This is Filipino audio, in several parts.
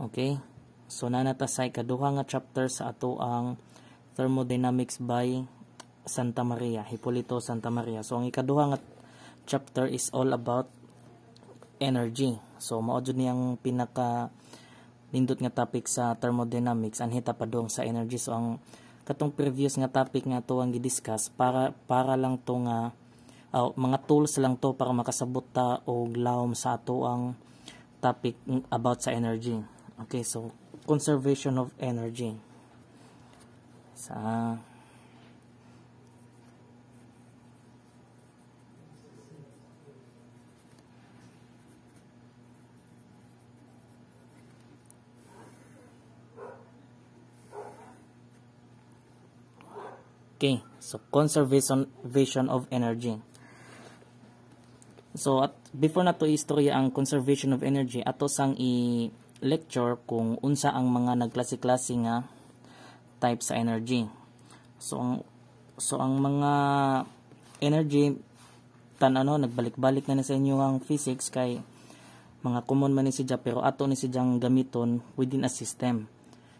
Okay? So nanata sa ikaduha nga chapter sa ato ang Thermodynamics by Santa Maria, Hipolito Santa Maria. So ang ikaduha nga chapter is all about energy. So mao jud ni ang pinaka nindot nga topic sa thermodynamics anhita pa dong sa energy. So ang katong previous nga topic nga to ang gidiscuss para para lang to nga uh, mga tools lang to para makasabot ta og lawom sa ato ang topic about sa energy. Okay, so conservation of energy. Sa Okay, so conservation of energy. So at before na to istorya ang conservation of energy ato sang i lecture kung unsa ang mga nagklase-klase nga type sa energy. So so ang mga energy tan ano nagbalik-balik na ni sa inyo ang physics kay mga common man ni siya pero ato ni siyang gamiton within a system.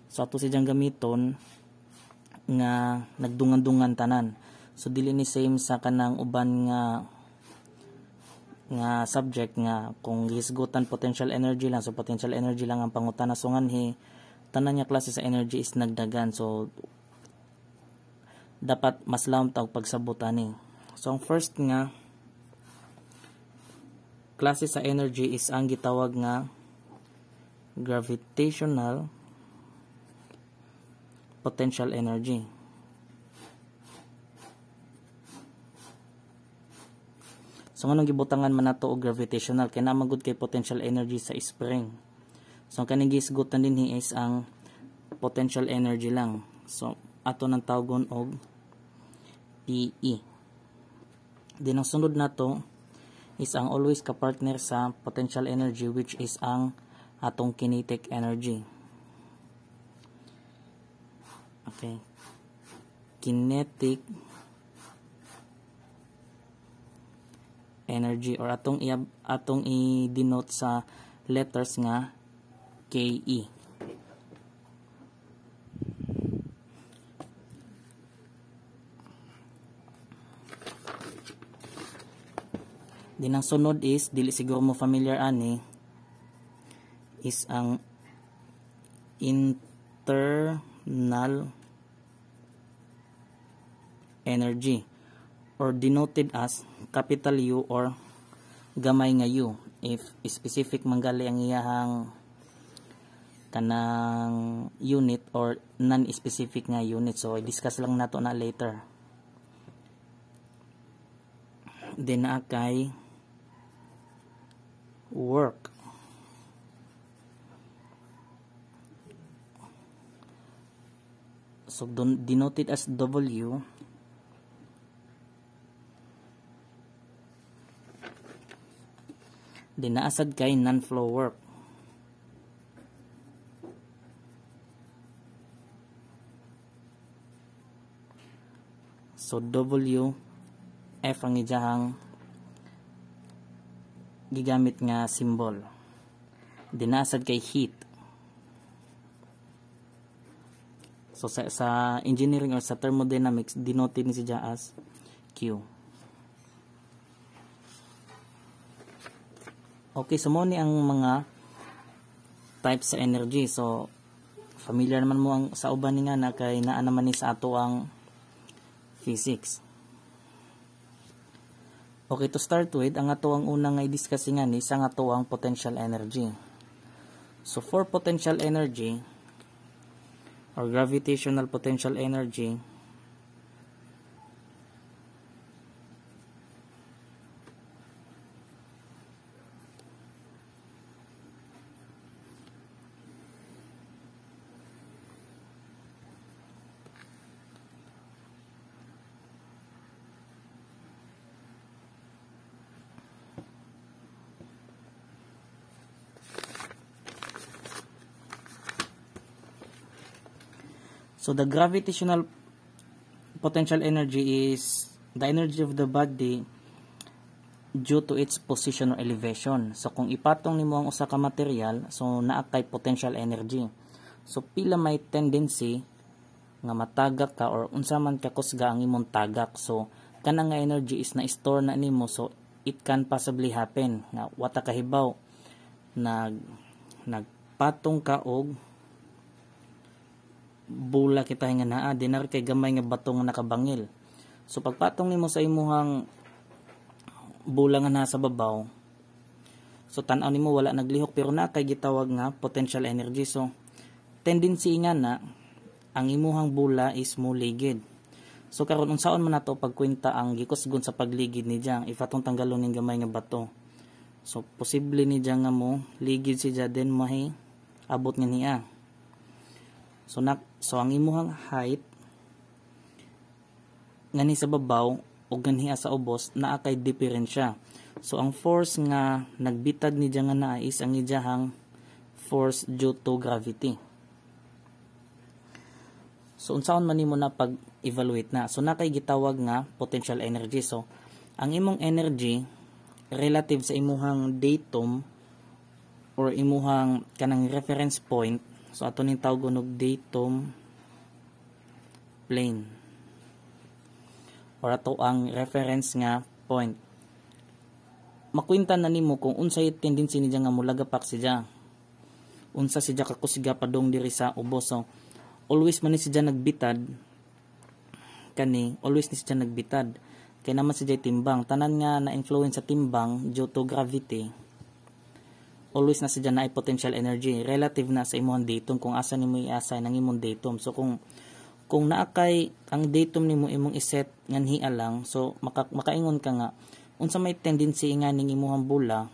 So ato siyang gamiton nga nagdungan-dungan tanan. So dili ni same sa kanang uban nga nga subject nga kung gisgutan potential energy lang so potential energy lang ang pangutan na nganhi tanan niya klase sa energy is nagdagan so dapat mas lawom og pagsabutan ni so ang first nga klase sa energy is ang gitawag nga gravitational potential energy So nganong gibutangan man nato og gravitational kay namagud kay potential energy sa spring. So kaning gisgutan dinhi is ang potential energy lang. So ato nang tawgon og PE. Din ang sunod nato is ang always ka partner sa potential energy which is ang atong kinetic energy. Okay. Kinetic energy energy or atong i atong i-denote sa letters nga KE. Din ang sunod is dili siguro mo familiar ani is ang internal energy or denoted as capital U or gamay nga U if specific manggali ang iyahang kanang unit or non-specific nga unit so i-discuss lang nato na later din na work so denoted as W dinaasad kay non-flow work. So W F ang ijahang gigamit nga symbol. Dinasad kay heat. So sa, sa engineering or sa thermodynamics denoted ni siya as Q. Okay, so mo ni ang mga types sa energy. So, familiar naman mo ang sa uban ni nga na kay naa naman ni sa ato ang physics. Okay, to start with, ang ato ang unang nga i-discuss nga ni sa ato ang potential energy. So, for potential energy or gravitational potential energy, So the gravitational potential energy is the energy of the body due to its position or elevation. So kung ipatong nimo ang usa ka material, so naa kay potential energy. So pila may tendency nga matagak ka or unsa man ka kusga ang imong tagak. So kanang nga energy is na store na nimo so it can possibly happen nga wata kahibaw nag nagpatong ka og bula kita nga naa dinar kay gamay nga batong nakabangil so pagpatong nimo sa imuhang bula nga nasa babaw so tan-aw nimo wala naglihok pero na kay gitawag nga potential energy so tendency nga na ang imuhang bula is mo ligid so karon unsaon man nato pagkwenta ang gikusgon sa pagligid ni Jang ifatong tanggalon ning gamay nga bato so posible ni Jang nga mo ligid si Jaden mahi abot nga niya So, na, so ang imuhang height ngani sa babaw o ganhi sa ubos naa kay diferensya. So ang force nga nagbitag ni nga naa is ang ijahang force due to gravity. So unsaon man nimo na pag evaluate na. So na kay gitawag nga potential energy. So ang imong energy relative sa imuhang datum or imuhang kanang reference point So ato ning tawag og datum plane. Or to ang reference nga point. Makwinta na nimo kung unsay tendency niya nga mulagapak siya. Unsa siya kakusiga padong diri sa ubos. So always man siya nagbitad kani always ni siya nagbitad kay naman siya timbang tanan nga na influence sa timbang due to gravity always nasa dyan na ay potential energy relative na sa imong datum kung asa nimo i-assign ang imong datum so kung kung naa kay ang datum nimo imong iset nganhi lang so maka, makaingon ka nga unsa may tendency nga ning imong bula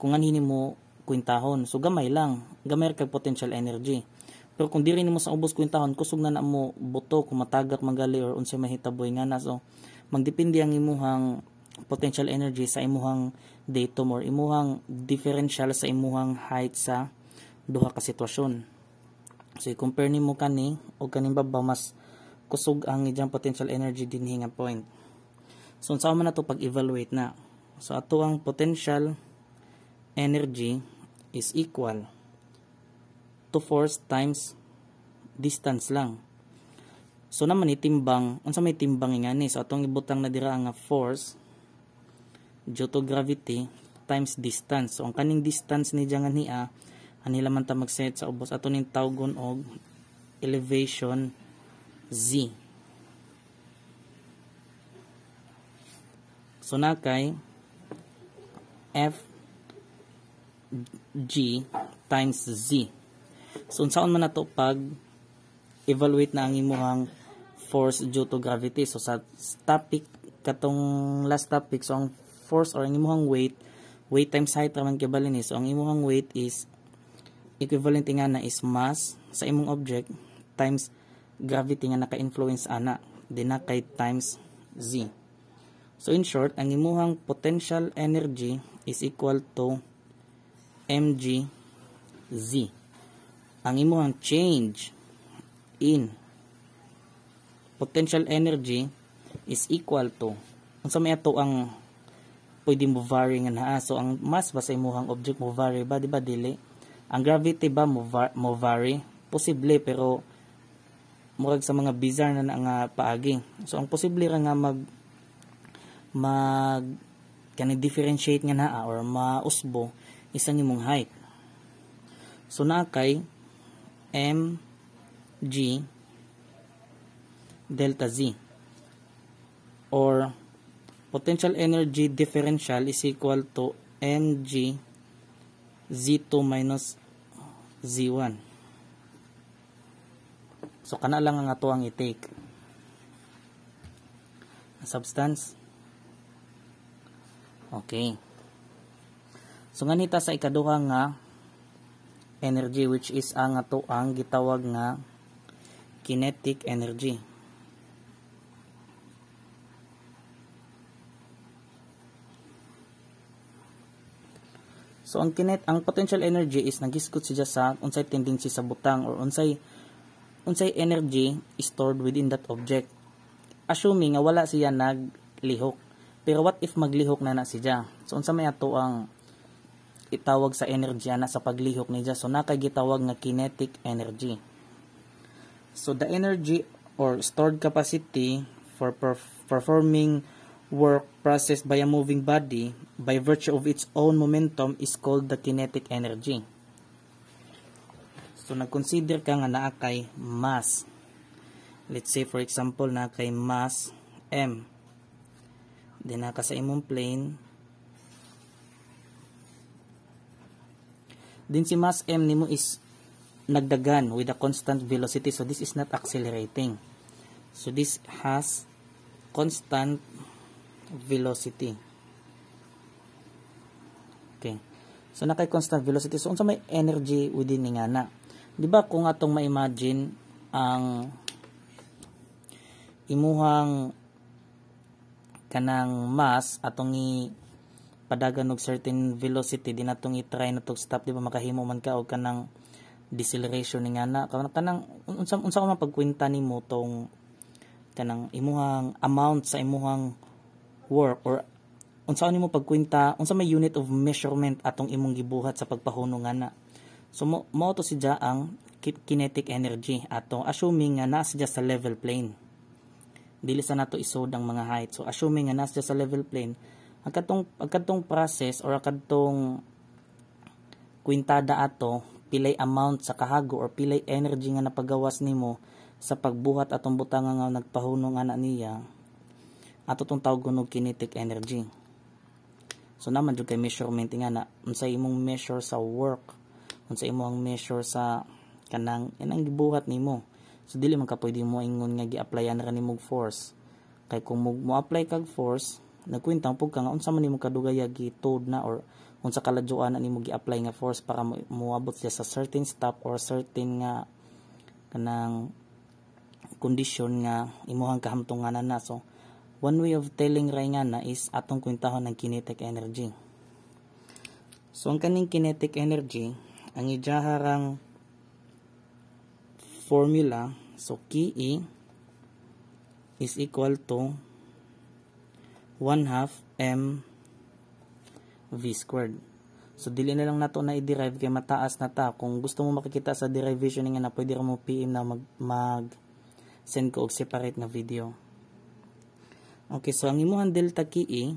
kung nganhi nimo kwintahon so gamay lang gamay kay potential energy pero kung diri nimo sa ubos kwintahon kusog na na mo buto kung matagak manggali or unsa may hitaboy nga na so magdepende ang imong potential energy sa imong day more imuhang differential sa imuhang height sa duha ka sitwasyon so i-compare nimo kani og kaning ba mas kusog ang iyang potential energy dinhi nga point so unsa man nato pag-evaluate na so ato ang potential energy is equal to force times distance lang so naman itimbang unsa may timbang ingani so atong ibutang na dira nga force due to gravity times distance. So, ang kaning distance ni Jangan niya, anila ah, man ta magset sa ubos ato ning tawgon og elevation z. So na kay f g times z. So unsaon man nato pag evaluate na ang imong force due to gravity. So sa topic katong last topic so ang force or ang imong weight, weight times height raman kay is. So, ang imong weight is equivalent nga na is mass sa imong object times gravity nga naka-influence ana dinha kay times z. So in short, ang imuhang potential energy is equal to mg z. Ang imuhang change in potential energy is equal to unsa may ato ang pwede mo vary nga na. Ah, so ang mass ba sa imuhang object mo vary ba di ba dili ang gravity ba mo, mo vary posible pero murag sa mga bizarre na nga paagi so ang posible ra nga mag mag kanang differentiate nga na ah, or mausbo isang imong height so naa kay m g delta z or potential energy differential is equal to mg z2 minus z1 so kana lang nga ato ang i-take substance okay so nganita sa ikaduha nga energy which is ang ato ang gitawag nga kinetic energy So ang kinet ang potential energy is nagiskut siya sa unsay tendency sa butang or unsay unsay energy stored within that object. Assuming nga wala siya naglihok. Pero what if maglihok na na siya? So unsa may ato ang itawag sa energy na sa paglihok niya? So nakagitawag nga kinetic energy. So the energy or stored capacity for performing work processed by a moving body by virtue of its own momentum is called the kinetic energy. So, nag-consider ka nga naa kay mass. Let's say, for example, na kay mass M. Then, naka sa imong plane. Then, si mass M nimo is nagdagan with a constant velocity. So, this is not accelerating. So, this has constant velocity. Okay. So na kay constant velocity. So unsa may energy within ni nga na. Di ba kung atong ma-imagine ang imuhang kanang mass atong i padagan og certain velocity din atong i-try na to stop di ba makahimo man ka og kanang deceleration ni nga na kanang unsa unsa ko man pagkwenta nimo tong kanang imuhang amount sa imuhang work or unsa nimo pagkwinta unsa may unit of measurement atong imong gibuhat sa pagpahunungan na so mo, mo to siya ang kinetic energy atong assuming nga naa siya sa level plane dili sa nato isod ang mga height so assuming nga naa siya sa level plane ang katong ang katong process or ang katong kwintada ato pilay amount sa kahago or pilay energy nga napagawas nimo sa pagbuhat atong butang nga nagpahunong ana niya ato tong tawag kuno kinetic energy so naman jud kay measurement nga na unsay imong measure sa work unsay imong measure sa kanang inang gibuhat nimo so dili man ka pwede mo ingon nga gi-applyan ra nimo force kay kung mo, mo apply kag force nagkwintang pug ka nga unsa man nimo kadugay gitod na or unsa kaladyoan nimo gi-apply nga force para mo moabot siya sa certain stop or certain nga kanang kondisyon nga imuhang kahamtunganan na so One way of telling na is atong kwintahon ng kinetic energy. So ang kaning kinetic energy, ang ijaharang formula, so KE is equal to 1 half m v squared. So dili na lang nato na i-derive kay mataas na ta. Kung gusto mo makikita sa derivation nga na pwede ra mo PM na mag, mag send ko og separate na video. Okay, so ang imuhang delta KE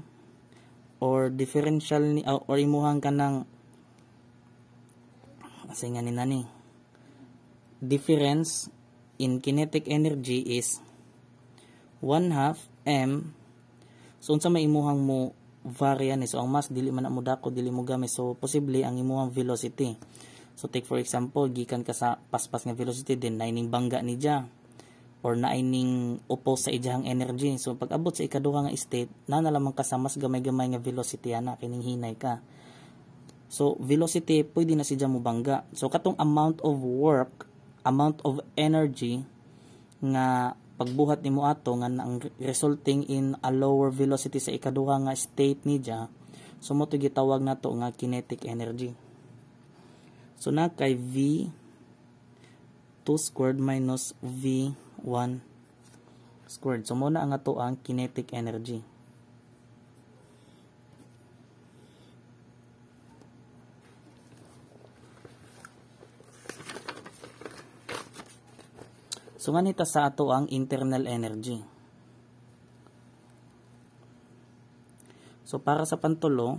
or differential ni uh, or imuhang ka ng kasi nga nina ni difference in kinetic energy is 1 half m so unsa may imuhang mo varian eh. so ang mass dili man mo dako dili mo gamay so posible ang imuhang velocity so take for example gikan ka sa paspas nga velocity then nining bangga ni diya or na ining upo sa ijahang energy. So pag abot sa ikaduha nga state, na nalaman ka sa mas gamay-gamay nga velocity ana kining hinay ka. So velocity pwede na siya mo bangga. So katong amount of work, amount of energy nga pagbuhat nimo ato nga ang resulting in a lower velocity sa ikaduha nga state niya. So mo to gitawag nato nga kinetic energy. So na kay V 2 squared minus V 1 squared. So muna ang ato ang kinetic energy. So nganita sa ato ang internal energy. So para sa pantulo,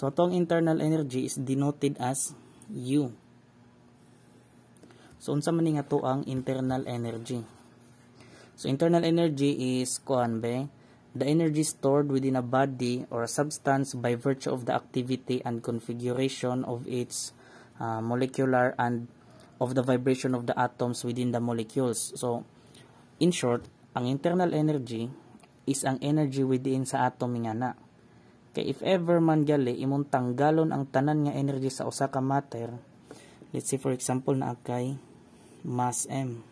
So, itong internal energy is denoted as U. So, unsa man nga to ang internal energy? So, internal energy is kuan be the energy stored within a body or a substance by virtue of the activity and configuration of its uh, molecular and of the vibration of the atoms within the molecules. So, in short, ang internal energy is ang energy within sa atom nga na. Kay if ever man gali, imong tanggalon ang tanan nga energy sa usa ka matter, let's say for example na kay mass M.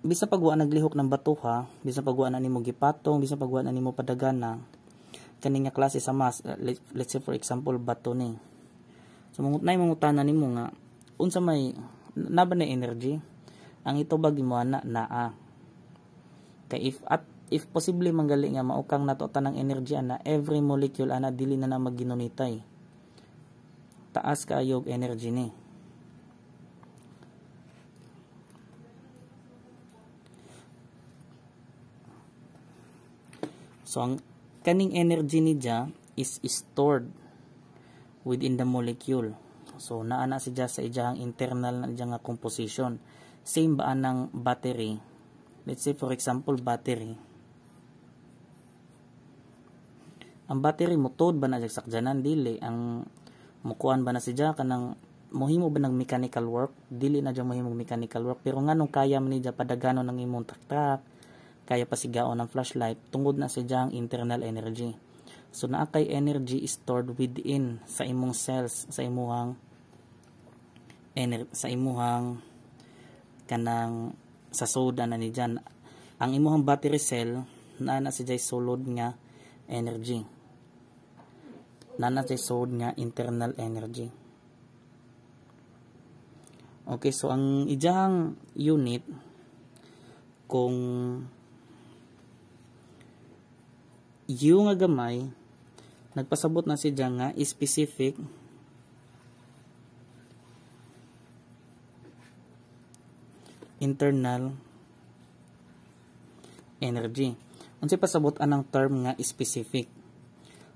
Bisa pagwa naglihok ng batuha, bisa pagwa na nimo gipatong, bisa pagwa na nimo padagana, kani nga klase sa mass, eh, let's say for example bato ni. So mungut na mangutana nimo nga unsa may naba na energy ang ito ba gimuana naa. Kay if at if posible manggali nga maukang natutan ng energy ana every molecule ana dili na na maginunitay taas kaayog energy ni So ang kaning energy ni dia is stored within the molecule. So naa na si dia sa ijahang internal na ijahang composition. Same ba anang battery? Let's say for example battery ang battery mutod ba na saksaksyanan dili ang mukuan ba na siya kanang mohimo ba ng mechanical work dili na jud mohimong mechanical work pero nganong kaya man niya padagano ng imong taktak kaya pasigaon ng flashlight tungod na siya ang internal energy so naa kay energy is stored within sa imong cells sa imong ener sa imong kanang sa soda na ni dyan ang imong battery cell na na siya solid nga energy na natisod nga internal energy. Okay, so ang ijahang unit kung yung nga gamay nagpasabot na si Diyan nga specific internal energy. Unsa pasabot anang term nga specific?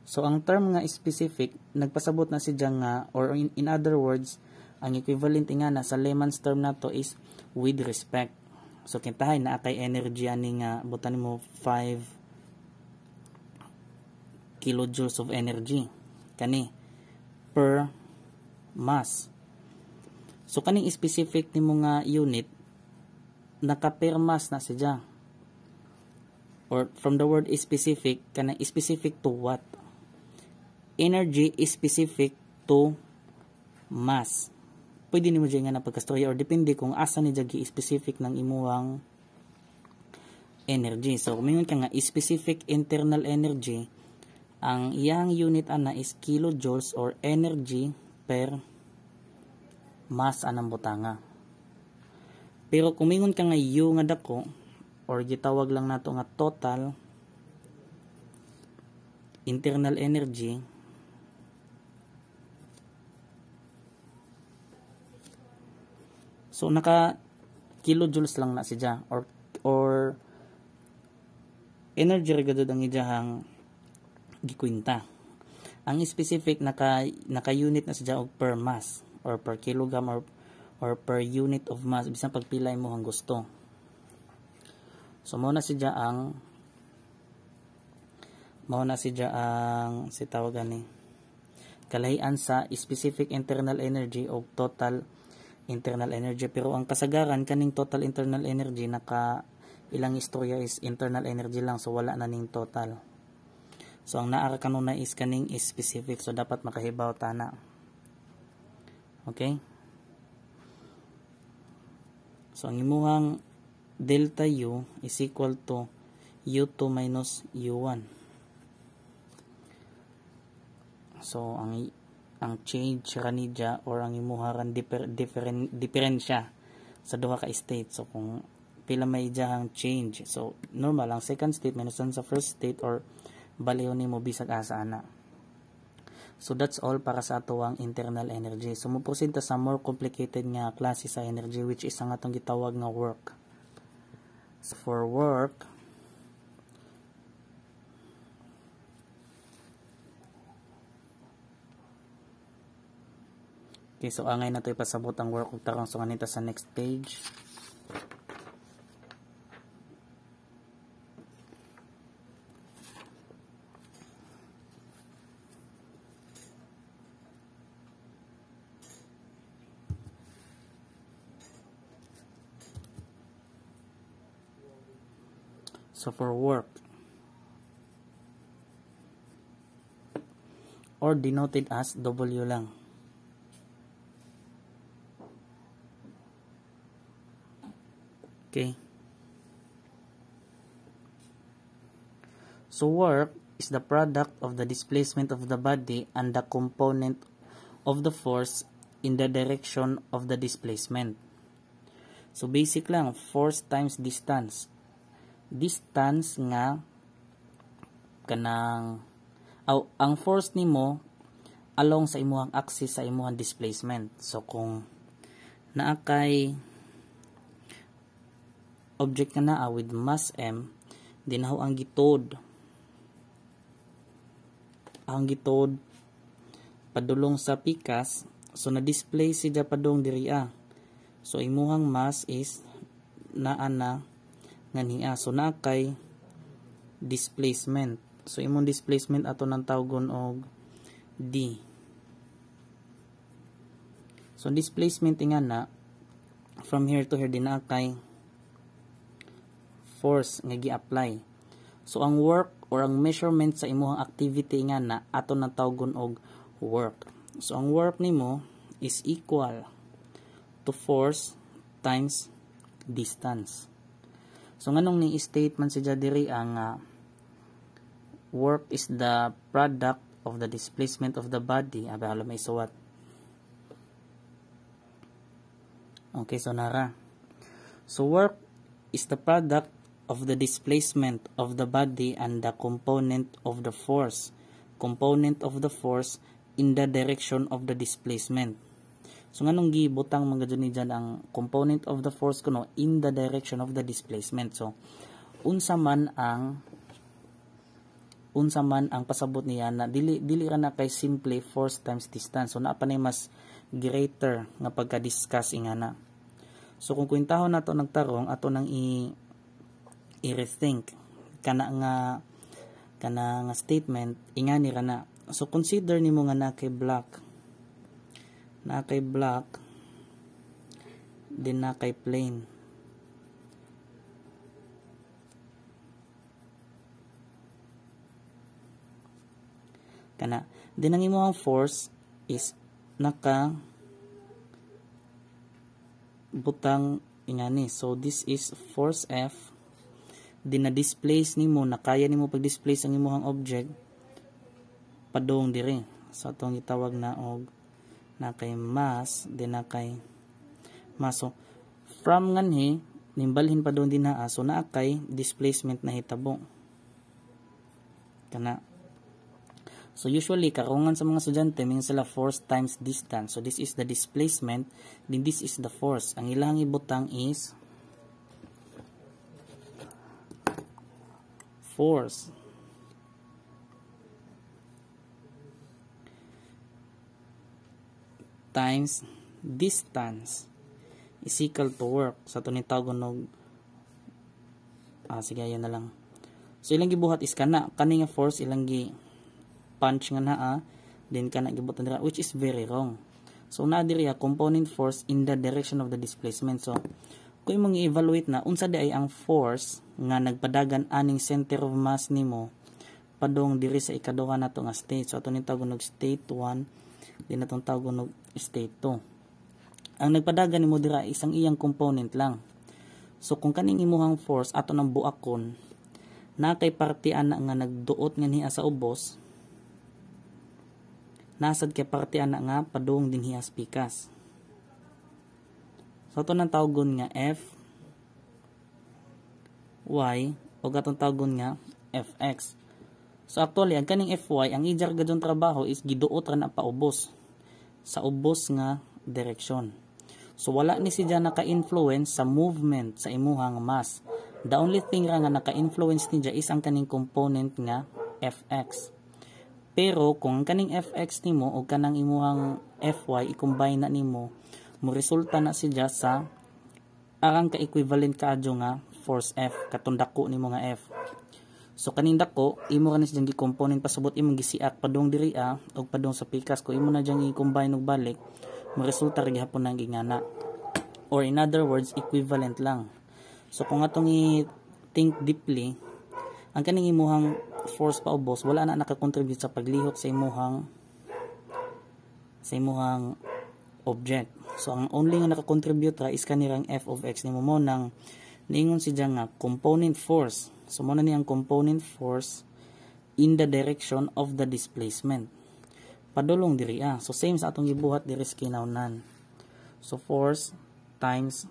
So ang term nga specific, nagpasabot na si Jang nga or in, in other words, ang equivalent nga na sa layman's term nato is with respect. So kintahay na atay energy ani nga butan mo 5 kilojoules of energy kani per mass. So kaning specific ni mga unit naka per mass na siya. Or from the word specific kanang specific to what? energy specific to mass. Pwede mo dyan nga na pagkastorya or depende kung asa ni dyan specific ng imuang energy. So, kumingon ka nga, specific internal energy, ang iyang unit ana is kilojoules or energy per mass anang butanga. Pero kung kumingon ka nga U nga dako, or gitawag lang nato nga total internal energy, So naka kilojoules lang na siya or or energy ra gud ang iyahang gikwinta. Ang specific naka naka unit na siya og per mass or per kilogram or or per unit of mass bisan pagpilay mo ang gusto. So mo na siya ang mao na siya ang si tawag ani kalahian sa specific internal energy o total internal energy pero ang kasagaran kaning total internal energy naka ilang istorya is internal energy lang so wala na ning total so ang naa kanuna is kaning is specific so dapat makahibaw ta na okay so ang imuhang delta u is equal to u2 minus u1 so ang ang change kanidya or ang imuha kan differ, different diferensya sa duha ka state so kung pila may ang change so normal ang second state minusan sa first state or baliw mo bisag asa ana so that's all para sa atoang internal energy so mupresenta sa more complicated nga klase sa energy which is ang atong gitawag nga work so for work Okay, so angay na to ipasabot ang work ug tarong so kanita sa next page. So for work, or denoted as W lang. Okay. So work is the product of the displacement of the body and the component of the force in the direction of the displacement. So basic lang, force times distance. Distance nga kanang aw, ang force nimo along sa imuhang axis sa imuhang displacement. So kung naakay object na naa with mass m dinaw ang gitod ang gitod padulong sa pikas so na display si padong diriya so imuhang mass is naa na nganiha so na kay displacement so imong displacement ato nang tawgon og d so displacement nga na from here to here din kay force nga gi-apply. So ang work or ang measurement sa imuhang activity nga na ato natawgon og work. So ang work nimo is equal to force times distance. So nganong ni statement si diri ang uh, work is the product of the displacement of the body. Aba alam may what? Okay, so nara. So work is the product of the displacement of the body and the component of the force, component of the force in the direction of the displacement. So nganong gibutang mga dyan dyan ang component of the force kuno in the direction of the displacement. So unsa man ang unsa man ang pasabot niya na dili dili ra na kay simple force times distance. So na pa mas greater nga pagka-discuss ingana. So kung kwentahon nato nagtarong ato nang i i-rethink kana nga kana nga statement inga ni na so consider nimo nga na kay black na kay black din na kay plain kana din ang imong force is naka butang ingani so this is force F dina-displace nimo na kaya nimo pag-displace ang imuhang object padung diri so atong gitawag na og na kay mass din na kay mass so from nganhi nimbalhin pa doon din naa ah, so naa kay displacement na hitabo kana So usually, karungan sa mga estudyante, mingon sila force times distance. So this is the displacement, then this is the force. Ang ilang ibutang is force. times distance is equal to work. Sa ito ni og ah, sige, ayan na lang. So, ilang gibuhat is kana. Kani nga force, ilang gi punch nga naa. Ah. Then, kana gibutan nila, which is very wrong. So, na diriya, ah, component force in the direction of the displacement. So, kung mong i-evaluate na, unsa di ay ang force nga nagpadagan aning center of mass nimo padong diri sa ikaduha nato nga state so ato ni tawag og state 1 din natong tawag og state 2 ang nagpadagan nimo dira isang iyang component lang so kung kaning imuhang force ato nang buakon na kay parte ana nga nagduot nga niya sa ubos nasad kay parte ana nga padung dinhi as pikas so ato nang tawgon nga F y o gatong tagon nga fx. So actually ang kaning fy ang ijar gadong trabaho is giduot ra na paubos sa ubos nga direksyon. So wala ni siya naka-influence sa movement sa imuhang mass. The only thing ra nga naka-influence niya is ang kaning component nga fx. Pero kung ang kaning fx nimo o kanang imuhang fy i-combine na nimo, mo resulta na siya sa arang ka-equivalent kaadyo nga force F katundak ko ni mga F so kaning dako imo kanis dyan di component pasabot imong gisiak padung diri a ah, og padung sa pikas ko imo na dyan i-combine og balik maresulta rin gihapon nang gingana or in other words equivalent lang so kung atong i-think deeply ang kaning imuhang force paubos wala na nakakontribute sa paglihok sa imuhang sa imuhang object. So, ang only nga nakakontribute ra is kanirang f of x ni mo mo ng Ningon siya nga component force. So muna ang component force in the direction of the displacement. Padulong diri ah. So same sa atong gibuhat diri sa kinaunan. So force times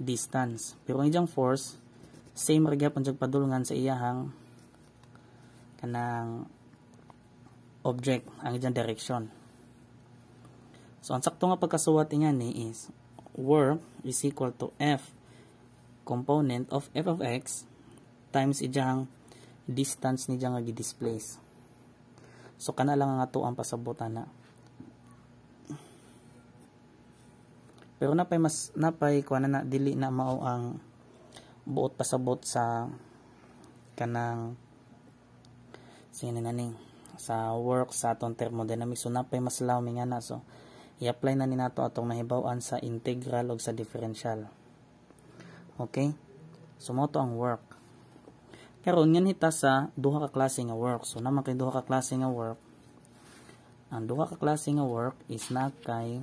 distance. Pero ang iyang force same ra gyapon jud padulongan sa iyahang kanang object ang iyang direction. So ang sakto nga pagkasuwat niya ni is work is equal to F component of f of x times ijang distance ni nga gi-displace. So kana lang nga to ang pasabutan na. Pero napay mas napay kuan na dili na mao ang buot pasabot sa kanang sininaning sa work sa atong thermodynamics so napay mas lawmi nga na so i-apply na ni nato atong nahibaw-an sa integral o sa differential. Okay? Sumoto ang work. Pero ngan hita sa duha ka klase nga work. So, naman kay duha ka klase nga work. Ang duha ka klase nga work is na kay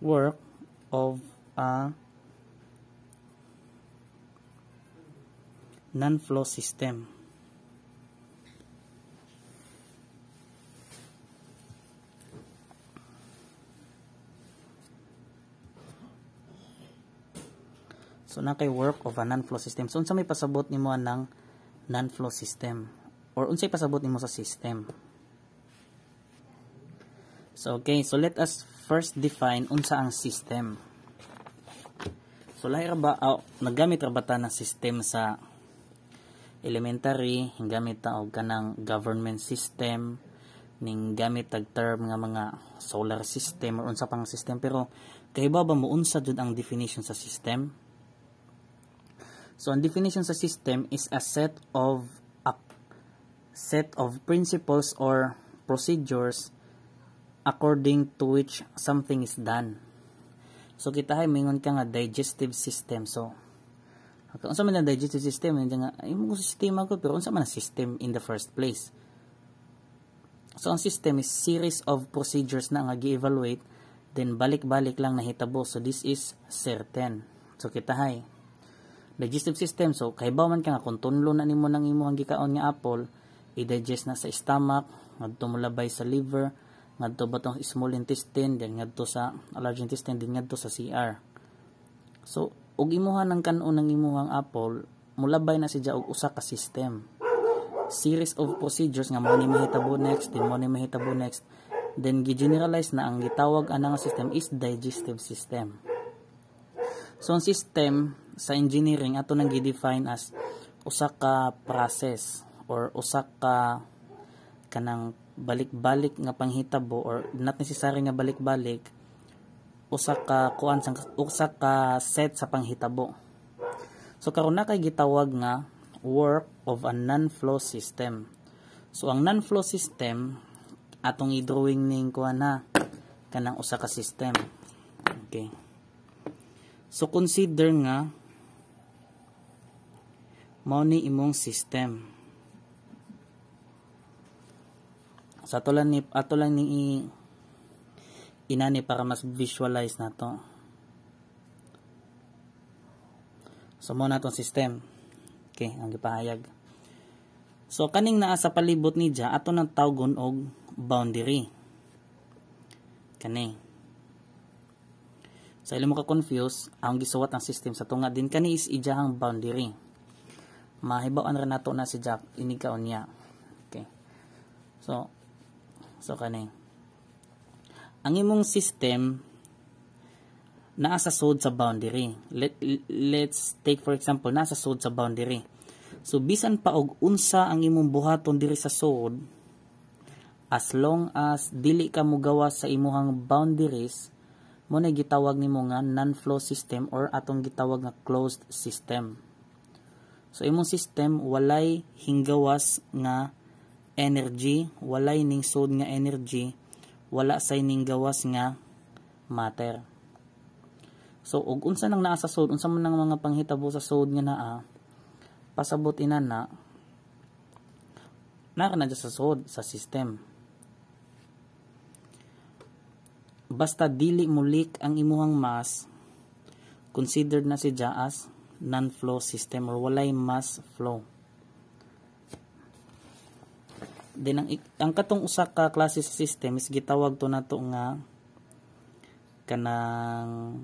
work of a non-flow system. So na kay work of a non-flow system. So unsa may pasabot nimo anang non-flow system or unsa unsay pasabot nimo sa system. So okay, so let us first define unsa ang system. So lahi ra ba oh, nagamit ra bata na system sa elementary gamit ta og kanang government system ning gamit tag term nga mga solar system or unsa pang system pero kahibaw ba mo unsa jud ang definition sa system? So, ang definition sa system is a set of a set of principles or procedures according to which something is done. So, kita ay mingon ka nga digestive system. So, okay, unsa man ang digestive system, hindi nga, ay mo sistema ko, pero unsa man ang system in the first place. So, ang system is series of procedures na nga gi-evaluate, then balik-balik lang nahitabo. So, this is certain. So, kita hay digestive system. So, kay bawman ka nga, kung tunlo na nimo nang imo ang gikaon nga apple, i-digest na sa stomach, ngadto mulabay sa liver, ngadto batong small intestine, then ngadto sa large intestine, then ngadto sa CR. So, og imuha ng kanon ng imuhang apple, mulabay na siya og usa ka system. Series of procedures nga mo ni mahitabo next, then mo ni mahitabo next, then gi-generalize na ang gitawag ana nga system is digestive system. So ang system sa engineering ato nang gi-define as usa ka process or usa ka kanang balik-balik nga panghitabo or not necessary nga balik-balik usa ka kuan sang usa ka set sa panghitabo. So karon na kay gitawag nga work of a non-flow system. So ang non-flow system atong i-drawing ning kuan na kanang usa ka system. Okay. So consider nga mao ni imong system. Sa ato lang ni ato lang ni inani para mas visualize nato. So mo natong system. Okay, ang gipahayag. So kaning naa sa palibot ni Dia ato nang tawgon og boundary. Kani. Sa ilo mo ka confuse, ang gisuwat ang system sa tunga din kani is ijahang boundary. Mahibaw an nato na si Jack inikaw niya. Okay. So so kani. Ang imong system naa sa sud sa boundary. Let, let's take for example, naa sa sud sa boundary. So bisan pa og unsa ang imong buhaton diri sa sud as long as dili ka mo sa imong boundaries mo na gitawag nimo nga non-flow system or atong gitawag nga closed system. So imong system walay hinggawas nga energy, walay ning sod nga energy, wala say ning gawas nga matter. So og unsa nang naa sa sod, unsa man nang mga panghitabo sa sod nga naa, pasabot ina na nara na sa sod sa system. basta dili mulik ang imuhang mass considered na si jaas non-flow system or walay mass flow then ang, ang katong usa ka klase sa system is gitawag to nato nga kanang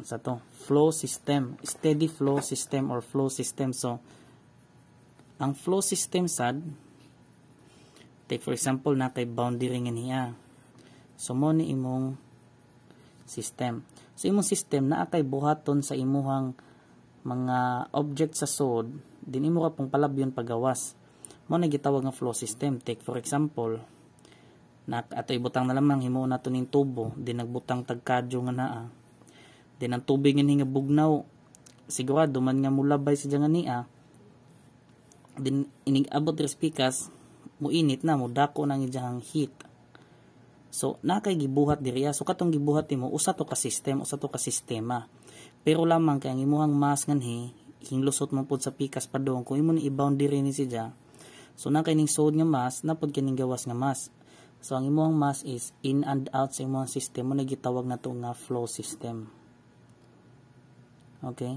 sa to flow system steady flow system or flow system so ang flow system sad take for example na kay boundary nga niya So mo ni imong system. So imong system na kay buhaton sa imuhang mga object sa sod din imo ka pong palabyon pagawas. Mo na gitawag nga flow system. Take for example, na ato ibutang na lamang himo nato ning tubo, din nagbutang tagkadyo nga naa. Din ang tubig nga hinga bugnaw sigurado man nga mulabay sa jangan niya. Din inigabot res mo init na mo dako nang ijahang heat So na kay gibuhat diriya so katong gibuhat nimo usa to ka system usa to ka sistema. Pero lamang kay ang imuhang mass nganhi hinglusot mo pud sa pikas padong kung imo ni i-bound diri ni siya. So na kay ning sod nga mass na pod kining gawas nga mass. So ang imuhang mass is in and out sa imuhang system mo nagitawag na to nga flow system. Okay?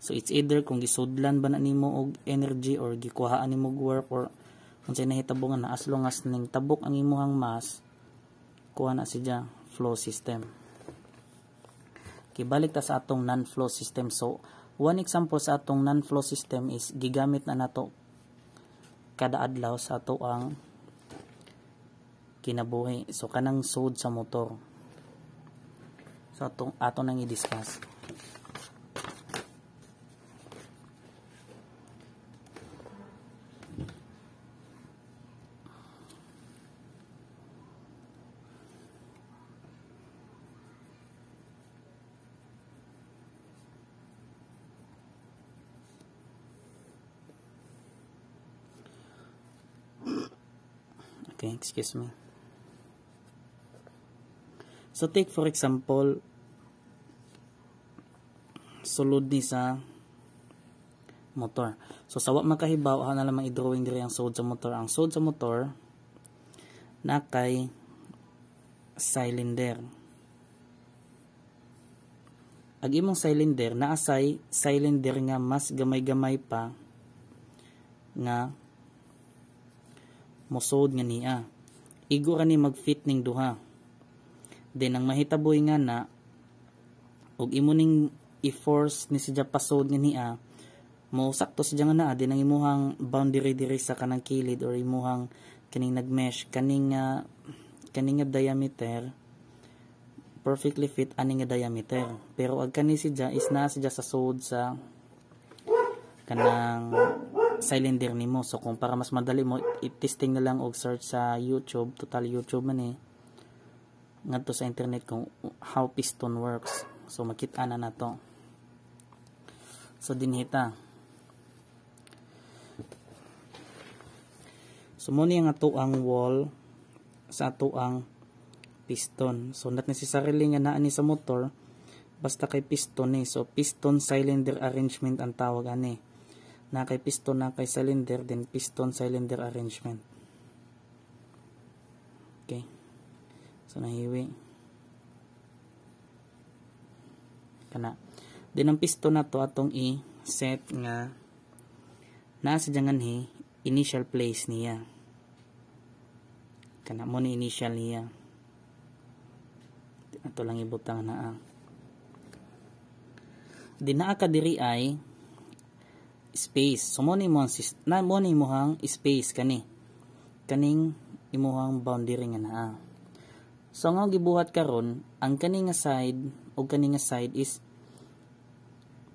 So it's either kung gisudlan ba na nimo og energy or gikuhaan nimo work or unsay nahitabungan na as long as ning tabok ang imuhang mass kuha na siya flow system kibalik ta sa atong non-flow system so one example sa atong non-flow system is gigamit na nato kada adlaw sa ato ang kinabuhi so kanang sod sa motor so atong ato nang i-discuss excuse me. So take for example sulod ni sa motor. So sa wa makahibaw ako na lamang i-drawing diri ang sod sa motor. Ang sod sa motor na kay cylinder. Ag imong cylinder naa say cylinder nga mas gamay-gamay pa nga mosod nga niya igo ni magfit ning duha then ang mahitaboy nga na og imo ning i-force ni si Japasod nga niya mo sakto siya nga naa din ang imuhang boundary diri sa kanang kilid or imuhang kaning nagmesh kaning nga ah, kaning nga diameter perfectly fit ani nga diameter pero ag kani siya is na siya sa sod sa kanang cylinder nimo so kung para mas madali mo itesting na lang og search sa YouTube total YouTube man eh ngadto sa internet kung how piston works so makita na nato so dinhita so mo niya nga to ang wall sa ato ang piston so not necessarily nga naa ni sa motor basta kay piston ni eh. so piston cylinder arrangement ang tawag ani eh na kay piston na kay cylinder then piston cylinder arrangement okay so nahiwi kana din ang piston na to atong i-set nga naa sa jangan hi initial place niya kana mo ni initial niya ato lang ibutang naa ah. dinaa ka diri ay space. So, mo ni mong, na, mo ni mohang space kani. Kaning imuhang boundary nga naa. So, nga gibuhat karon ang kaning side o kaning side is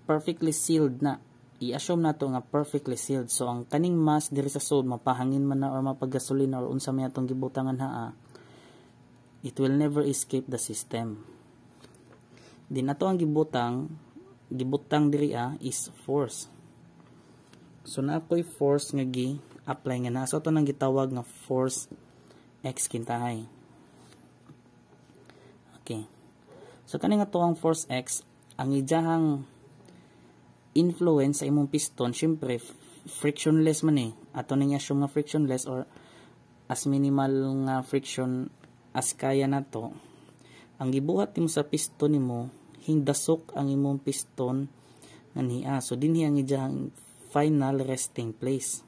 perfectly sealed na. I-assume nato nga perfectly sealed. So, ang kaning mass diri sa sod, mapahangin man na or mapagasolina or unsa may atong gibutangan haa, it will never escape the system. Din ato ang gibutang, gibutang diri a is force. So na ako'y force nga gi apply nga na. So ito nang gitawag nga force x kintahay. Okay. So kani nga ang force x ang ijahang influence sa imong piston syempre frictionless man eh. Ato na assume nga frictionless or as minimal nga friction as kaya na to. Ang gibuhat nimo sa piston nimo hindasok ang imong piston nga niya. So dinhi ang ijahang final resting place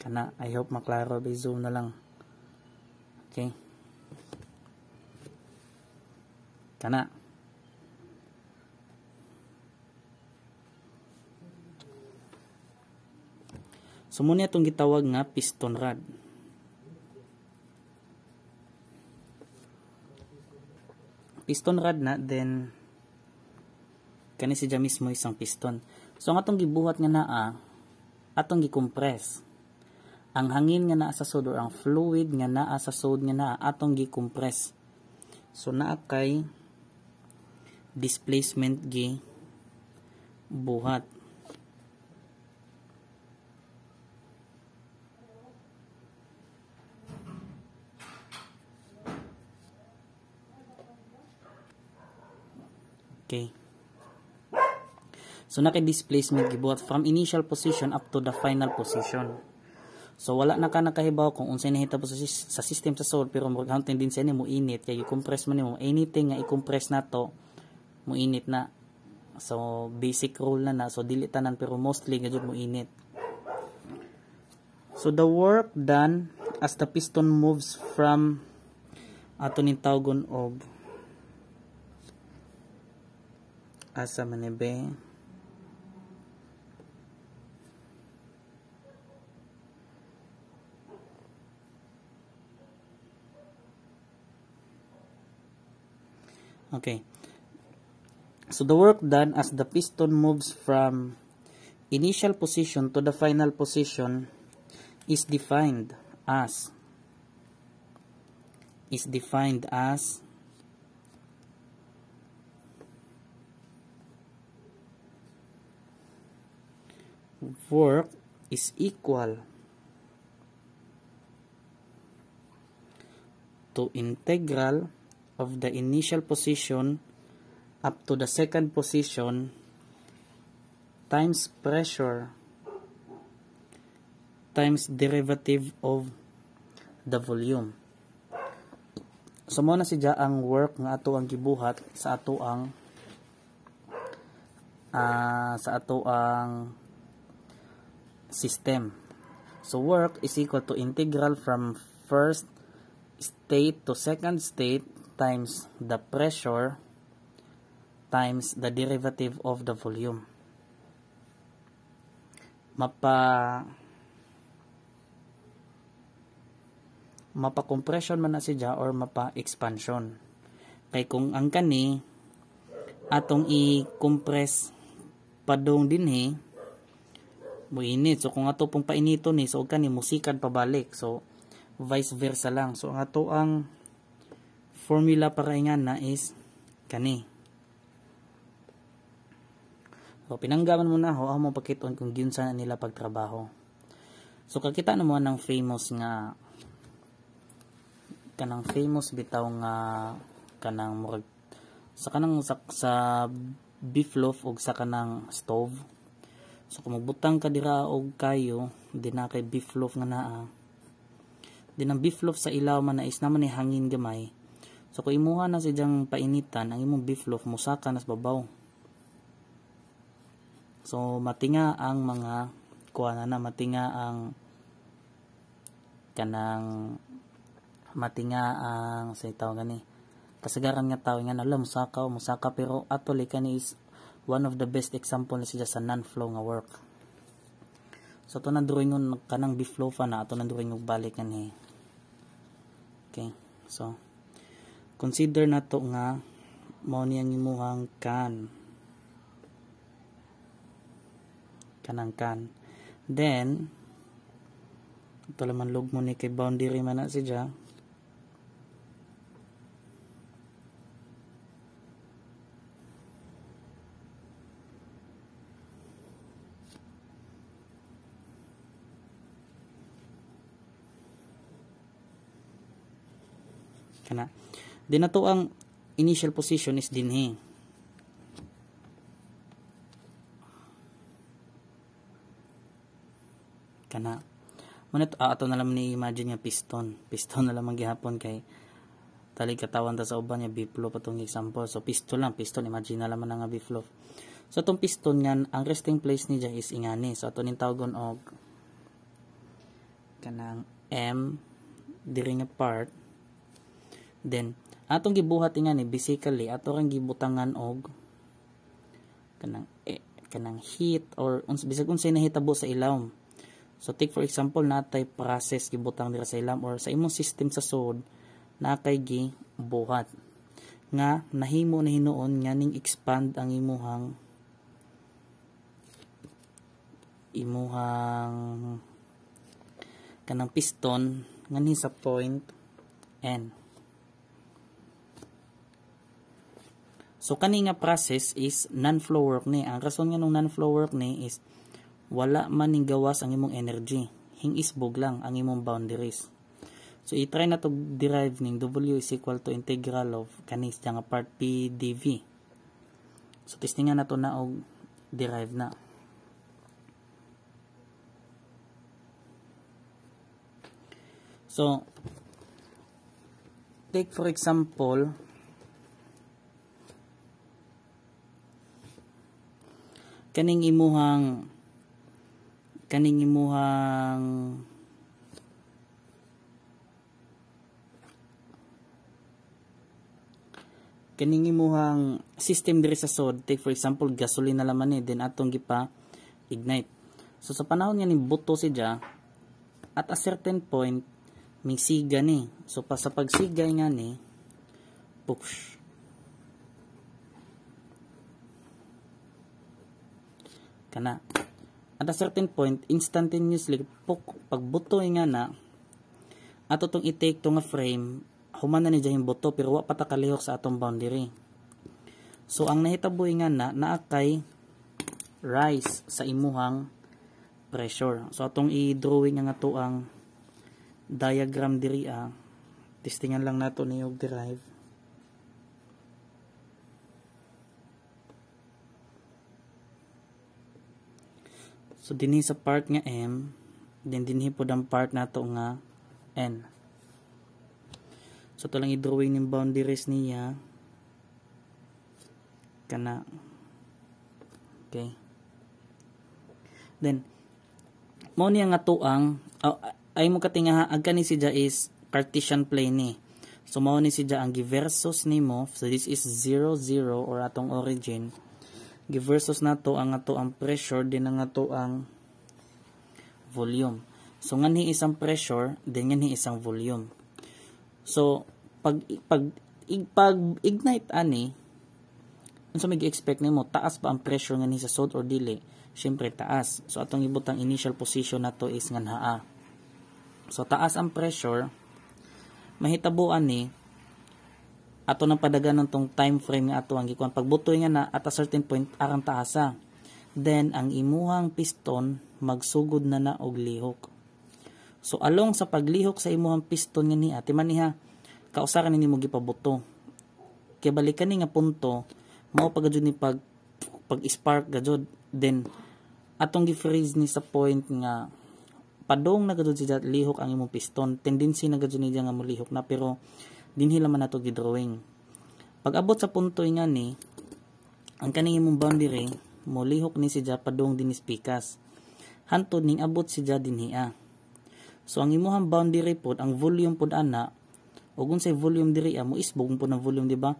kana I hope maklaro by zoom na lang okay kana So muna itong gitawag nga piston rod. Piston rod na then kani siya mismo isang piston so ang atong gibuhat nga naa atong gicompress ang hangin nga naa sa sod or ang fluid nga naa sa sod nga naa atong gicompress so naa kay displacement gi buhat Okay. So naki-displacement gibuhat from initial position up to the final position. So wala na ka nakahibaw kung unsay nahitabo sa, sa system sa sod pero murag ang tendency nimo init kay i-compress man nimo anything nga i-compress nato mo init na. So basic rule na na so dili tanan pero mostly nga mo init. So the work done as the piston moves from ato ning tawgon og asa man manebe Okay. So the work done as the piston moves from initial position to the final position is defined as is defined as work is equal to integral of the initial position up to the second position times pressure times derivative of the volume. So muna na siya ang work nga ato ang gibuhat sa ato ang uh, sa ato ang system. So work is equal to integral from first state to second state times the pressure times the derivative of the volume. Mapa mapa-compression man na siya or mapa-expansion. Kay kung ang kani atong i-compress padong dinhi muinit. So kung ato pong painito ni so kani musikad pabalik. So vice versa lang. So ang ato ang formula para ingan na is kani. So, pinanggaman mo na ho, ako mo pakiton kung ginsa na nila pagtrabaho. So, kakita na mo ng famous nga, kanang famous bitaw nga, kanang murag, sa kanang sa, sa beef loaf o sa kanang stove. So, kung magbutang ka dira og kayo, di na kay beef loaf nga naa, din ang beef loaf sa ilaw man na is naman ni hangin gamay, So kung imuha na sa diyang painitan ang imong beef loaf musaka na sa babaw. So matinga ang mga kuha na na matinga ang kanang matinga ang sa tawag gani kasagaran nga tao nga nala musaka o musaka pero actually kani is one of the best example na siya sa non-flow nga work. So to na drawing kanang beef loaf na ato na drawing og balik kani. Okay. So Consider na to nga mao niya ang imuhang can. Kanang kan Then ito laman log mo ni kay boundary man na siya. kana Then ato ang initial position is dinhi. Kana. Manit ah, ato na lang ni imagine nga piston. Piston na lang gihapon kay tali katawan ta sa uban niya biflow patong example. So piston lang, piston imagine na lang nga biflow. So itong piston nga ang resting place niya is ingani. So ato ning tawagon og kanang M diri nga part then atong gibuhat nga ni basically ato kang gibutangan og kanang eh, kanang heat or uns bisag unsay nahitabo sa ilawom so take for example natay process gibutang dira sa ilawom or sa imong system sa sod na kay gibuhat nga nahimo na hinuon nga ning expand ang imuhang imuhang kanang piston ngani sa point N So, kani nga process is non-flow work ni. Ang rason nga nung non-flow work ni is wala man ning gawas ang imong energy. Hingisbog lang ang imong boundaries. So, i-try na to derive ning W is equal to integral of kanis nga part P dV. So, testingan nato to na og derive na. So, take for example, kaning imuhang kaning imuhang kaning imuhang system diri sa sod take for example gasolina laman ni eh, then atong gipa ignite so sa panahon nga ni buto si ja at a certain point may siga ni eh. so pa sa pagsiga nga ni eh, push kana at a certain point instantaneously pagbutoy nga na ato tong i-take to nga frame human na ni dahing buto pero wa pata kalihok sa atong boundary so ang nahitaboy nga na naa rise sa imuhang pressure so atong i-drawing nga to ang diagram diri ah testingan lang nato ni og derive So dinhi sa part nga M, din dinhi pod ang part nato nga N. So ito lang i-drawing ng boundaries niya. Kana. Okay. Then, mo niya nga tuang, oh, ah, ay mo katinga agka ni siya is Cartesian plane ni. So mo ni siya ang ni mo, So this is 0 0 or atong origin giversus nato ang ato ang pressure din ang ato ang volume. So nganhi isang pressure din nganhi isang volume. So pag pag ig, pag ignite ani unsa may gi-expect nimo taas ba ang pressure nganhi sa sod or dili? Syempre taas. So atong ibutang initial position nato is nganhaa. So taas ang pressure mahitabo ani ato nang padaganon tong time frame nga ato ang gikuan pagbutoy nga na at a certain point arang taasa then ang imuhang piston magsugod na na og lihok so along sa paglihok sa imuhang piston nga niya timan niha kausa ka nimo gipabuto kay balikan ni nga punto mao pagadjud ni pag pag spark gadjud then atong gi-freeze ni sa point nga padong na gadjud siya lihok ang imong piston tendency na gadjud niya nga mulihok na pero dinhi man nato gidrawing pag abot sa puntoy nga ni ang kaning imong boundary molihok ni si padung dinhi pikas hantod ning abot si dinhi a so ang imong boundary pod ang volume pod ana ug unsay volume diri a mo isbog po ang volume di ba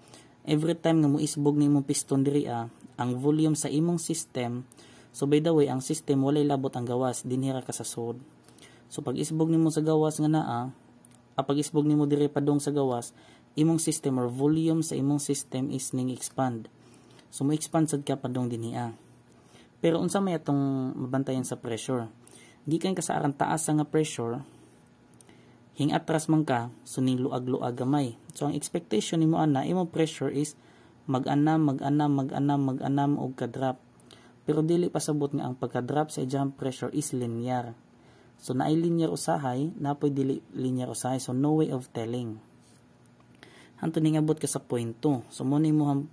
every time nga mo isbog ni imong piston diri a ang volume sa imong system so by the way ang system walay labot ang gawas dinhi ra ka sa sod so pag isbog mo sa gawas nga naa apagisbog nimo diri padung sa gawas imong system or volume sa imong system is ning expand so mo expand sad ka padung dinia pero unsa may atong mabantayan sa pressure gikan ka sa aran taas nga pressure hing atras man ka so ning luag-luag gamay so ang expectation nimo ana imong pressure is mag-anam mag-anam mag-anam mag-anam og ka drop pero dili pasabot nga ang pagka-drop sa jump pressure is linear So, na linear usahay, na pwede dili linear usahay. So, no way of telling. Hanto ni abot ka sa point 2. So, mo ni 1,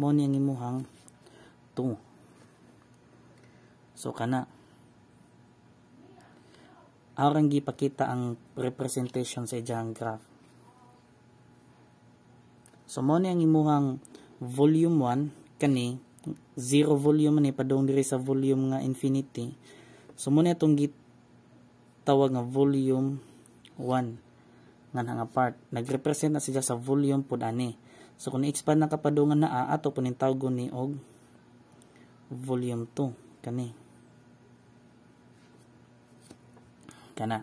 mo ni ang imuhang 2. So, kana. Aurang gipakita ang representation sa ijang graph. So, mo ni ang imuhang volume 1, kani, 0 volume ni, padong diri sa volume nga infinity. So muna itong tawag nga volume 1 nga nga part. Nagrepresent na siya sa volume pud ani. So kung i-expand na kapadungan na a ato punin tawgon ni og volume 2 kani. Kana.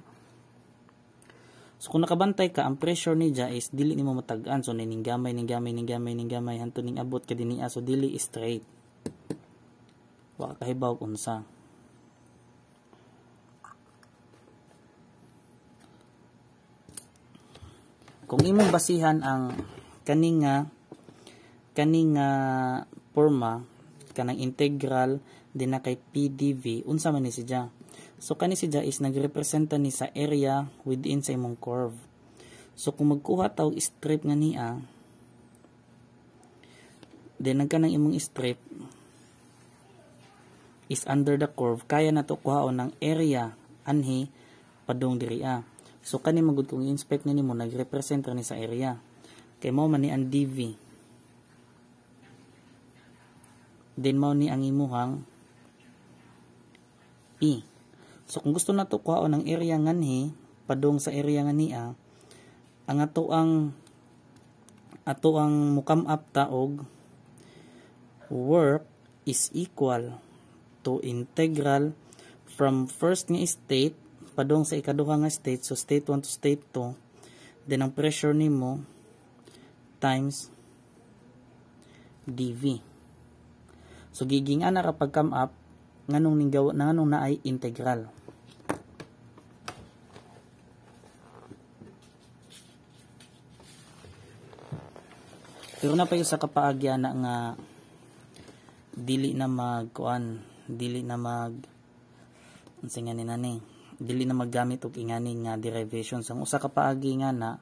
So kung nakabantay ka, ang pressure ni ja is dili ni matag-an. So ning gamay ning gamay ning gamay ning gamay hantud ning abot ka dinhi so dili straight. Wa kahibaw unsa. kung imong basihan ang kaning nga kaning nga forma kanang integral din na kay PDV unsa man ni siya so kani siya is nagrepresenta ni sa area within sa imong curve so kung magkuha taw strip nga niya then kanang imong strip is under the curve kaya nato kuhaon ng area anhi padung diri ah So kani magud kung inspect na nimo nagrepresent ni sa area. Kay mao man ni ang DV. Then mao ni ang imuhang E. So kung gusto nato kuhaon ang area nganhi padung sa area nga niya ang ato ang ato ang mukam up taog work is equal to integral from first nga state padong sa ikaduha nga state so state 1 to state 2 then ang pressure nimo times dv so gigingan ra pag come up nganong ninggawa nganong naay integral pero na pa sa kapaagya na nga dili na magkuan dili na mag unsa nga ni nani dili na maggamit og ingani nga derivation sang usa ka paagi nga na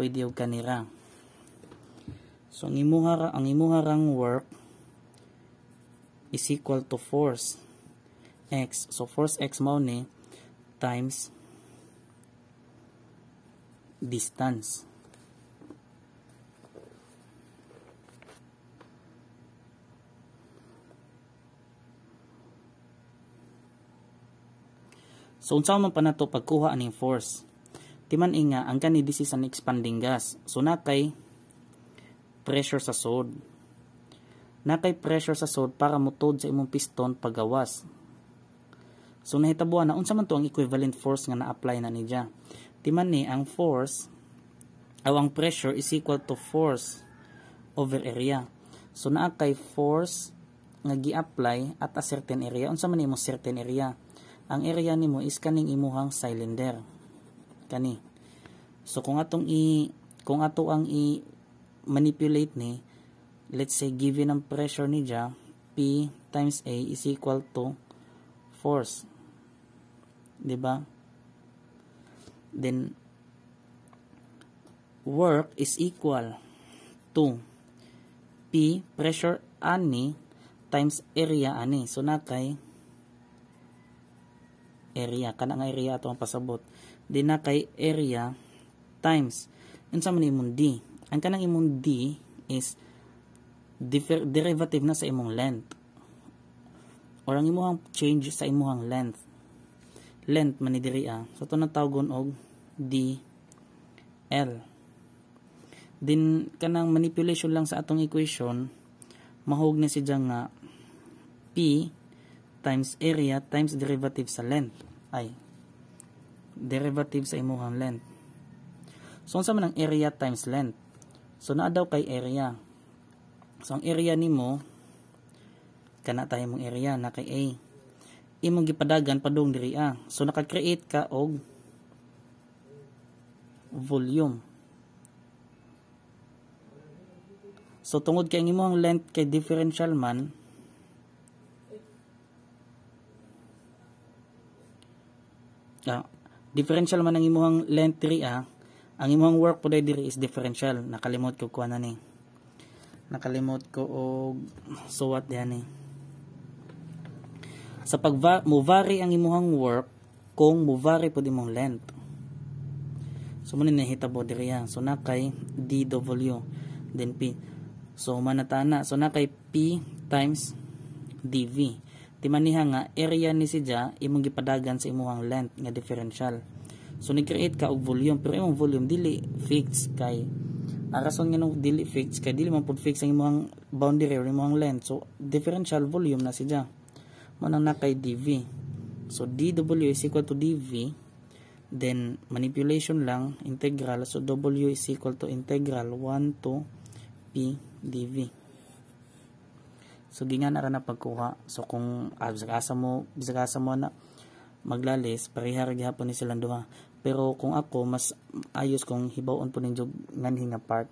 pwede og kanira so ang imuha ang imuha rang work is equal to force x so force x mao ni times distance So unsaon man panato pagkuha aning force? Timan inga ang kani this is an expanding gas. So natay pressure sa sod. Natay pressure sa sod para mutod sa imong piston pagawas. So nahitabuan na unsa man to ang equivalent force nga na-apply na ni Timan ni ang force aw ang pressure is equal to force over area. So naa kay force nga gi-apply at a certain area unsa man imong certain area ang area nimo is kaning imuhang cylinder kani so kung atong i kung ato ang i manipulate ni let's say given ang pressure ni dya P times A is equal to force di ba then work is equal to P pressure ani times area ani so nakay area kana nga area ato ang pasabot din na kay area times unsa man imong d ang kanang imong d is derivative na sa imong length or ang imong change sa imong length length man diri a ah. so to natawgon og d l din kanang manipulation lang sa atong equation mahug na siya nga p times area times derivative sa length ay derivative sa imuhang length so unsa man ang area times length so naa daw kay area so ang area nimo kana tayo mong area na kay A imong gipadagan padung diri A so naka-create ka og volume so tungod kay imong length kay differential man Ah, differential man ang imong length 3 ah, ang imong work po diri is differential nakalimot ko kuha na ni nakalimot ko og so what yan ni eh. sa pag movary ang imong work kung movary po imong length so mo nahita po diri yan ah. so na kay dw then p so manatana so na kay p times dv Ti nga area ni sidya imong gipadagan sa imong length nga differential. So ni-create ka og volume pero imong volume dili fixed kay ang rason nga nung dili fixed kay dili man pud fix ang imong boundary or imong length. So differential volume na sidya. Manang na kay dv. So dw is equal to dv then manipulation lang integral so w is equal to integral 1 to p dv So gingan ara na pagkuha. So kung ah, asa mo bisag asa mo na maglalis pareha ra gihapon ni silang duha. Pero kung ako mas ayos kung hibawon po ninyo nganhi nga part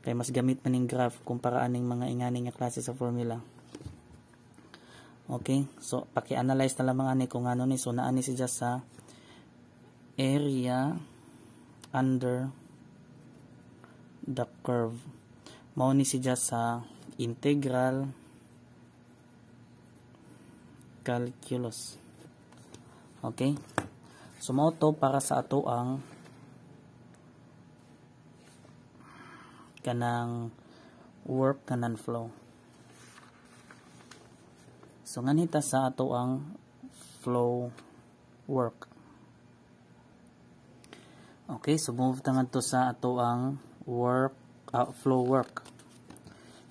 kay mas gamit man ning graph kumpara aning mga ingani nga klase sa formula. Okay, so paki-analyze na lamang ani kung ano ni so naa ni si just sa area under the curve. Mao ni si just sa integral calculus. Okay? Sumoto para sa ato ang kanang work kanang flow. So nganhita sa ato ang flow work. Okay, so move ta ngadto sa ato ang work uh, flow work.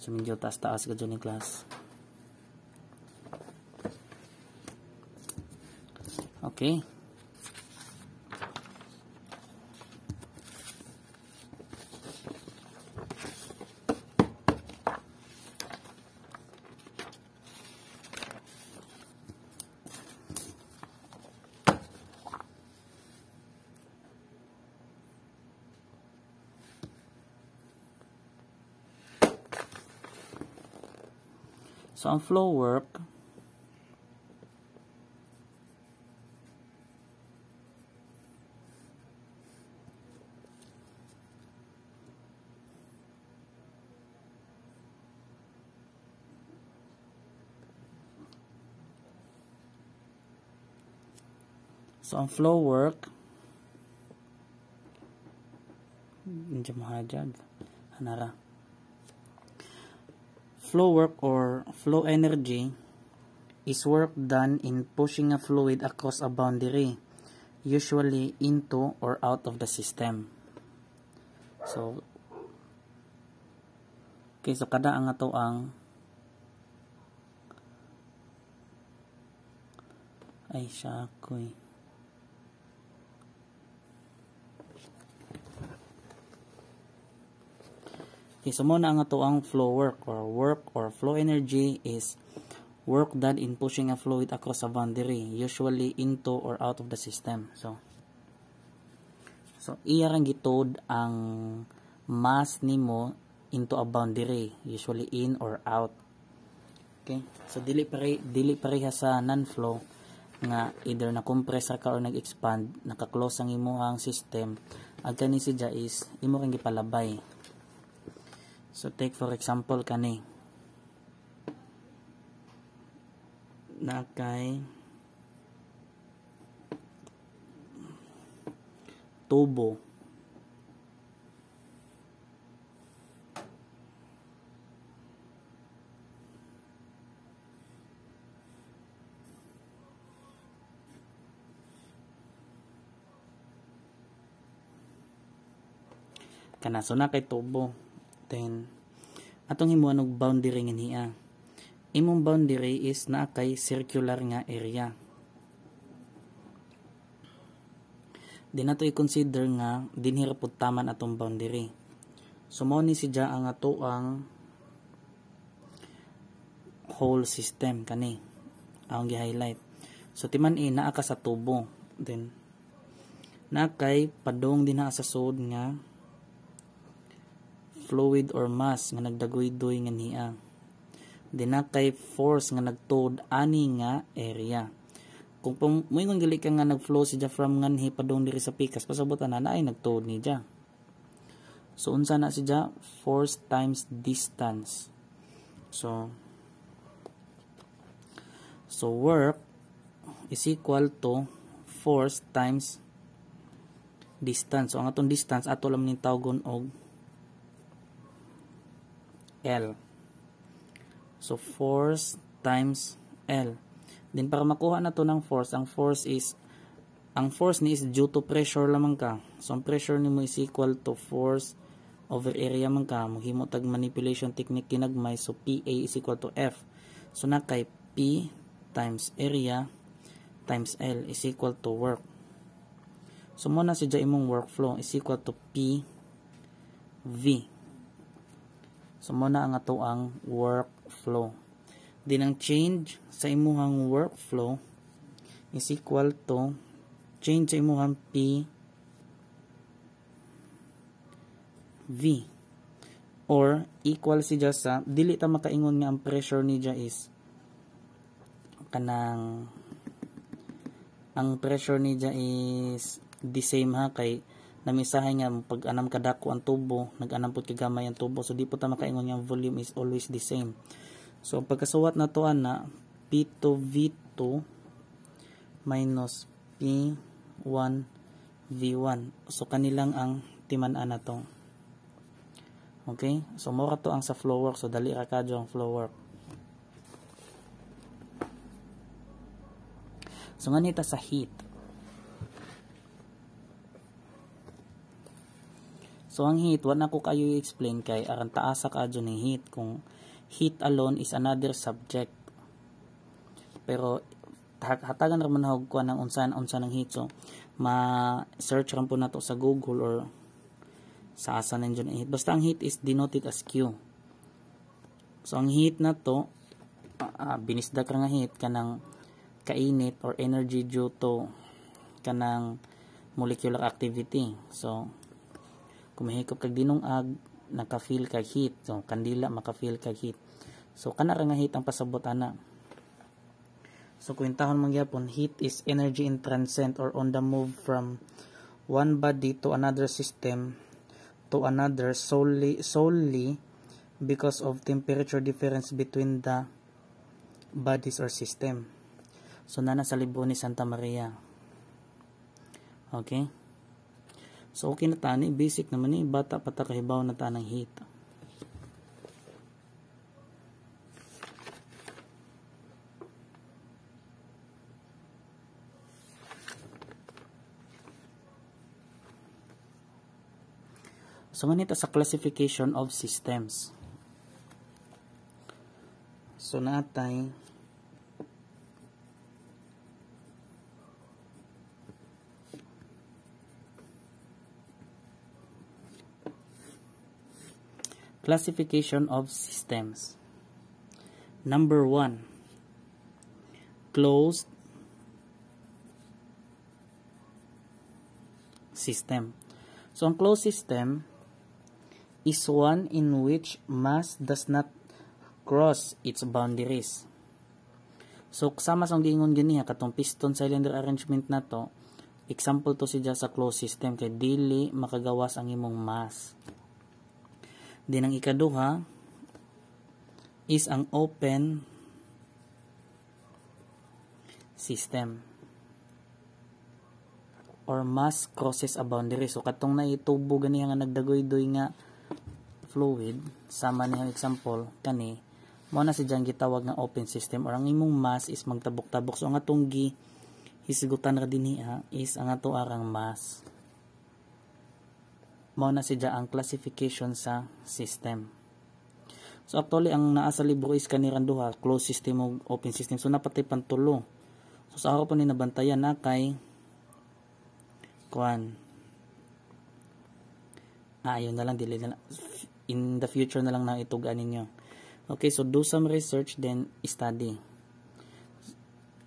So medyo taas-taas ka dyan class. okay Some floor flow work So, ang flow work, hindi mahajag, hanara. Flow work or flow energy is work done in pushing a fluid across a boundary, usually into or out of the system. So, okay, so kada ang ato ang ay siya ako eh. Okay, so muna ang ato ang flow work or work or flow energy is work done in pushing a fluid across a boundary, usually into or out of the system. So, so iya gitod ang mass nimo into a boundary, usually in or out. Okay? So dili pare dili pareha sa non-flow nga either na compress ka or nag-expand, naka-close ang imo ang system. Ang kani si is imo kang gipalabay. So take for example kani na kay tubo kanasuna kay tubo Then, Atong himuan og boundary nga niya. Imong boundary is na kay circular nga area. Di nato i-consider nga dinhira pud taman atong boundary. So mao ni siya ang atoang whole system kani ang gi-highlight. So timan i naa ka sa tubo then kay padong din sa sud nga fluid or mass nga nagdagoy-doy nga niya. Dinakay force nga nagtod ani nga area. Kung pumuy kung gali ka nga nagflow si from nga ni padong diri sa pikas pasabot na na ay nagtod ni dia. So unsa na siya force times distance. So So work is equal to force times distance. So ang atong distance ato lang ning tawgon og L. So, force times L. Then, para makuha na to ng force, ang force is, ang force ni is due to pressure lamang ka. So, ang pressure ni mo is equal to force over area man ka. Maghimo tag manipulation technique kinagmay. So, PA is equal to F. So, na kay P times area times L is equal to work. So, muna si imong workflow is equal to P V. So mo na ang ato ang workflow. Din ang change sa imuhang workflow is equal to change sa imuhang P V or equal si sa dili ta makaingon nga ang pressure ni Dia is kanang ang pressure ni Dia is the same ha kay na mensahe nga pag anam kadako ang tubo nag-anam pod kagamay ang tubo so di po ta makaingon yung volume is always the same so pagkasuwat na to ana P2 V2 minus P1 V1 so kanilang ang timan-an na to okay so mura to ang sa flow work so dali ra kadyo ang flow work so nganita sa heat So ang heat, wala ko kayo i-explain kay aran taasa ka dyan ni heat kung heat alone is another subject. Pero hatagan ra man ko ng unsan unsan ng heat so ma search ram po nato sa Google or sa asa nandiyon ang heat. Basta ang heat is denoted as Q. So ang heat na to uh, ah, ah, binisda ka nga heat kanang kainit or energy due to kanang molecular activity. So kumahikop kag ag nakafeel kag heat so kandila makafeel kag heat so kana ra nga heat ang pasabot ana so kwentahon man gyapon heat is energy in transient or on the move from one body to another system to another solely solely because of temperature difference between the bodies or system so nana sa libo ni Santa Maria okay So okay na tani, basic naman ni, eh. bata pata kahibaw na tanang heat. So manita sa classification of systems. So natay Classification of systems. Number 1. Closed system. So, ang closed system is one in which mass does not cross its boundaries. So, kasama sa gingon ganiya, katong piston cylinder arrangement na to, example to siya sa closed system kay dili makagawas ang imong mass. Then, ang ikaduha is ang open system or mass crosses a boundary. So, katong na itubo gani nga nagdagoy-doy nga fluid, sama niya example, kani, mo na si dyan gitawag nga open system or ang imong mass is magtabok-tabok. So, ang atong gi hisgutan ra dinhi is ang ato arang mass mao na siya ang classification sa system. So actually ang naa sa libro is kaniran duha closed system ug open system. So napatay pantulo. So sa ako pa ni nabantayan na kay kuan Ah, ayun na lang delay na lang. In the future na lang na itugan ninyo. Okay, so do some research then study.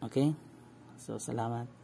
Okay? So salamat.